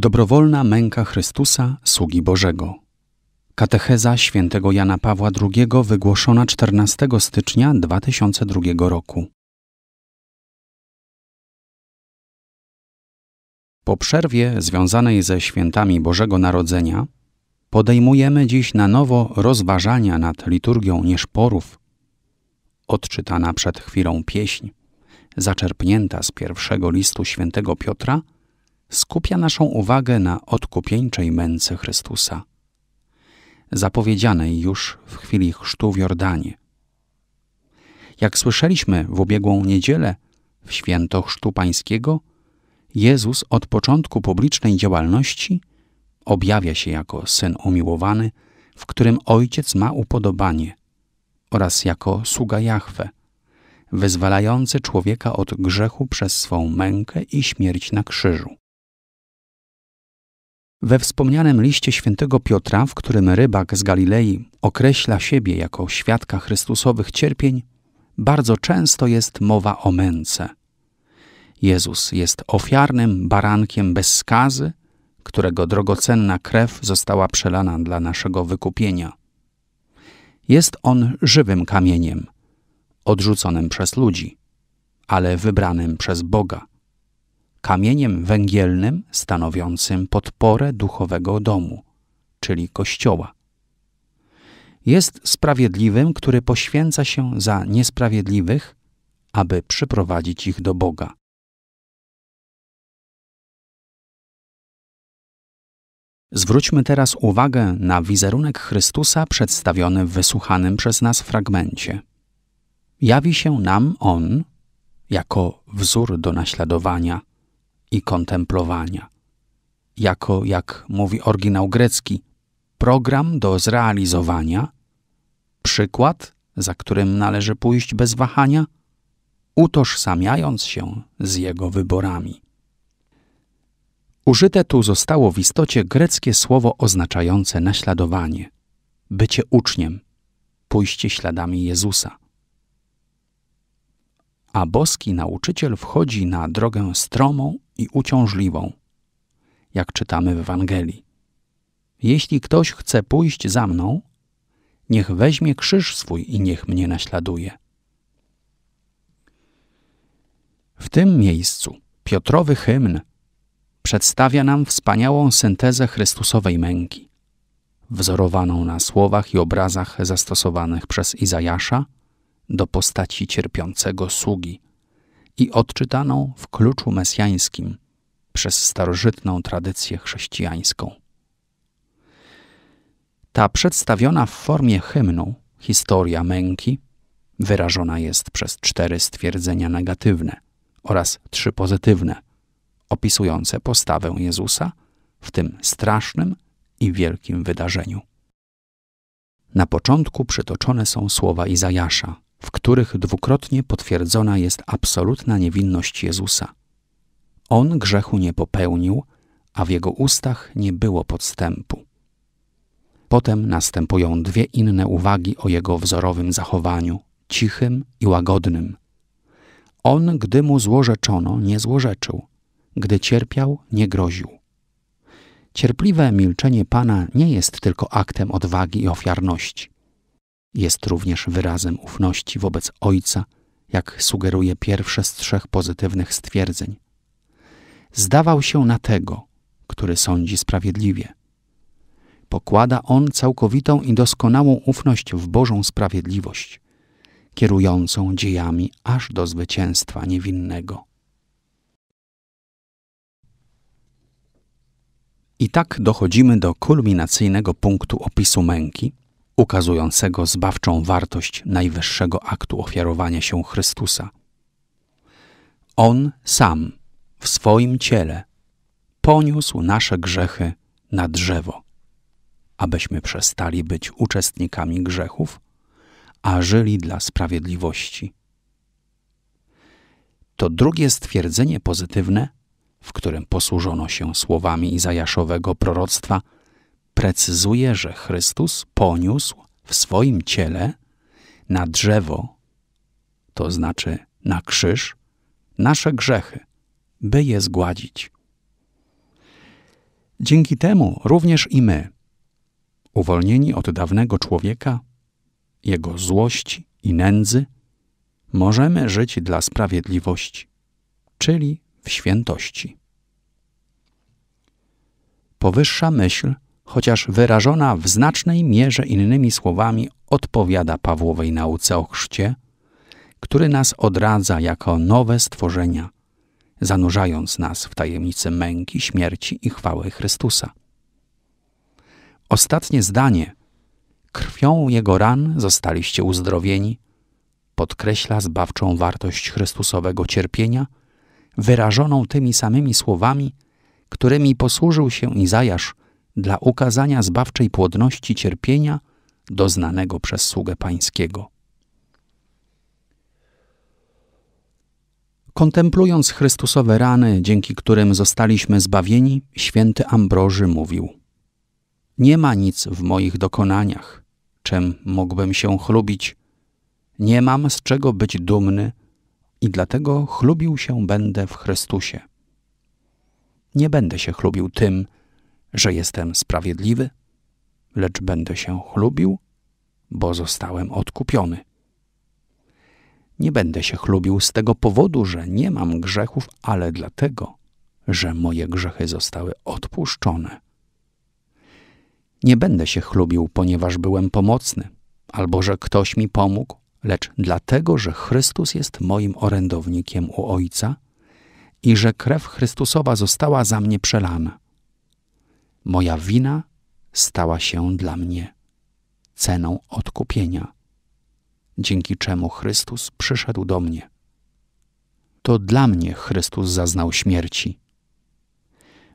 Dobrowolna męka Chrystusa, sługi Bożego. Katecheza świętego Jana Pawła II wygłoszona 14 stycznia 2002 roku. Po przerwie związanej ze świętami Bożego Narodzenia podejmujemy dziś na nowo rozważania nad liturgią nieszporów. Odczytana przed chwilą pieśń, zaczerpnięta z pierwszego listu świętego Piotra – skupia naszą uwagę na odkupieńczej męce Chrystusa, zapowiedzianej już w chwili chrztu w Jordanie. Jak słyszeliśmy w ubiegłą niedzielę, w święto Chrztu Pańskiego, Jezus od początku publicznej działalności objawia się jako syn umiłowany, w którym Ojciec ma upodobanie, oraz jako sługa Jahwe, wyzwalający człowieka od grzechu przez swą mękę i śmierć na krzyżu. We wspomnianym liście świętego Piotra, w którym rybak z Galilei określa siebie jako świadka Chrystusowych cierpień, bardzo często jest mowa o męce. Jezus jest ofiarnym barankiem bez skazy, którego drogocenna krew została przelana dla naszego wykupienia. Jest on żywym kamieniem, odrzuconym przez ludzi, ale wybranym przez Boga – kamieniem węgielnym stanowiącym podporę duchowego domu, czyli Kościoła. Jest sprawiedliwym, który poświęca się za niesprawiedliwych, aby przyprowadzić ich do Boga. Zwróćmy teraz uwagę na wizerunek Chrystusa przedstawiony w wysłuchanym przez nas fragmencie. Jawi się nam On jako wzór do naśladowania – i kontemplowania. Jako, jak mówi oryginał grecki, program do zrealizowania, przykład, za którym należy pójść bez wahania, utożsamiając się z jego wyborami. Użyte tu zostało w istocie greckie słowo oznaczające naśladowanie, bycie uczniem, pójście śladami Jezusa. A boski nauczyciel wchodzi na drogę stromą i uciążliwą, jak czytamy w Ewangelii. Jeśli ktoś chce pójść za mną, niech weźmie krzyż swój i niech mnie naśladuje. W tym miejscu Piotrowy hymn przedstawia nam wspaniałą syntezę Chrystusowej męki, wzorowaną na słowach i obrazach zastosowanych przez Izajasza do postaci cierpiącego sługi i odczytaną w kluczu mesjańskim przez starożytną tradycję chrześcijańską. Ta przedstawiona w formie hymnu historia męki wyrażona jest przez cztery stwierdzenia negatywne oraz trzy pozytywne, opisujące postawę Jezusa w tym strasznym i wielkim wydarzeniu. Na początku przytoczone są słowa Izajasza, w których dwukrotnie potwierdzona jest absolutna niewinność Jezusa. On grzechu nie popełnił, a w jego ustach nie było podstępu. Potem następują dwie inne uwagi o jego wzorowym zachowaniu, cichym i łagodnym. On, gdy mu złorzeczono, nie złorzeczył, gdy cierpiał, nie groził. Cierpliwe milczenie Pana nie jest tylko aktem odwagi i ofiarności. Jest również wyrazem ufności wobec Ojca, jak sugeruje pierwsze z trzech pozytywnych stwierdzeń. Zdawał się na tego, który sądzi sprawiedliwie. Pokłada on całkowitą i doskonałą ufność w Bożą sprawiedliwość, kierującą dziejami aż do zwycięstwa niewinnego. I tak dochodzimy do kulminacyjnego punktu opisu męki, ukazującego zbawczą wartość najwyższego aktu ofiarowania się Chrystusa. On sam w swoim ciele poniósł nasze grzechy na drzewo, abyśmy przestali być uczestnikami grzechów, a żyli dla sprawiedliwości. To drugie stwierdzenie pozytywne, w którym posłużono się słowami Izajaszowego proroctwa – precyzuje, że Chrystus poniósł w swoim ciele na drzewo, to znaczy na krzyż, nasze grzechy, by je zgładzić. Dzięki temu również i my, uwolnieni od dawnego człowieka, jego złości i nędzy, możemy żyć dla sprawiedliwości, czyli w świętości. Powyższa myśl – chociaż wyrażona w znacznej mierze innymi słowami odpowiada Pawłowej nauce o chrzcie, który nas odradza jako nowe stworzenia, zanurzając nas w tajemnicy męki, śmierci i chwały Chrystusa. Ostatnie zdanie krwią Jego ran zostaliście uzdrowieni podkreśla zbawczą wartość Chrystusowego cierpienia, wyrażoną tymi samymi słowami, którymi posłużył się Izajasz – dla ukazania zbawczej płodności cierpienia doznanego przez sługę pańskiego. Kontemplując Chrystusowe rany, dzięki którym zostaliśmy zbawieni, święty Ambroży mówił: Nie ma nic w moich dokonaniach, czym mógłbym się chlubić. Nie mam z czego być dumny i dlatego chlubił się będę w Chrystusie. Nie będę się chlubił tym, że jestem sprawiedliwy, lecz będę się chlubił, bo zostałem odkupiony. Nie będę się chlubił z tego powodu, że nie mam grzechów, ale dlatego, że moje grzechy zostały odpuszczone. Nie będę się chlubił, ponieważ byłem pomocny, albo że ktoś mi pomógł, lecz dlatego, że Chrystus jest moim orędownikiem u Ojca i że krew Chrystusowa została za mnie przelana. Moja wina stała się dla mnie ceną odkupienia, dzięki czemu Chrystus przyszedł do mnie. To dla mnie Chrystus zaznał śmierci.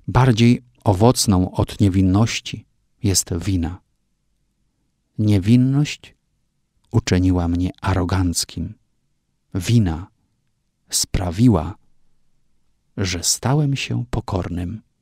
Bardziej owocną od niewinności jest wina. Niewinność uczyniła mnie aroganckim. Wina sprawiła, że stałem się pokornym.